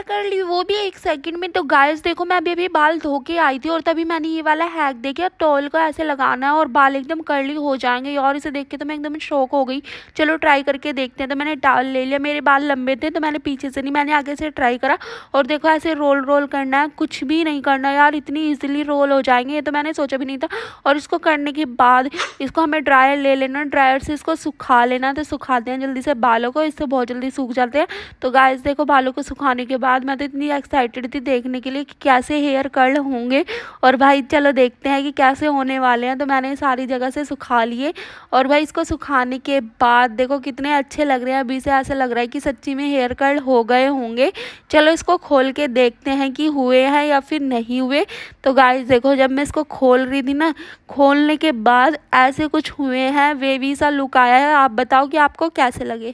colour कर ली वो भी एक सेकंड में तो गाइस देखो मैं अभी अभी बाल धो के आई थी और तभी मैंने ये वाला हैक और टॉल को ऐसे लगाना है और बाल एकदम कर्ली हो जाएंगे और इसे देख के तो मैं एकदम शौक हो गई चलो ट्राई करके देखते हैं तो मैंने टॉल ले लिया मेरे बाल लंबे थे तो मैंने पीछे से नहीं मैंने आगे से ट्राई करा और देखो ऐसे रोल रोल करना है कुछ भी नहीं करना यार इतनी ईजिली रोल हो जाएंगे ये तो मैंने सोचा भी नहीं था और इसको करने के बाद इसको हमें ड्रायर ले लेना ड्रायर से इसको सुखा लेना तो सुखाते हैं जल्दी से बालों को इससे बहुत जल्दी सूख जाते हैं तो गाय देखो बालों को सुखाने के बाद बाद मैं तो इतनी एक्साइटेड थी देखने के लिए कि कैसे हेयर कर्ल होंगे और भाई चलो देखते हैं कि कैसे होने वाले हैं तो मैंने सारी जगह से सुखा लिए और भाई इसको सुखाने के बाद देखो कितने अच्छे लग रहे हैं अभी से ऐसा लग रहा है कि सच्ची में हेयर कर्ल हो गए होंगे चलो इसको खोल के देखते हैं कि हुए हैं या फिर नहीं हुए तो गाय देखो जब मैं इसको खोल रही थी ना खोलने के बाद ऐसे कुछ हुए हैं वे सा लुक आया है आप बताओ कि आपको कैसे लगे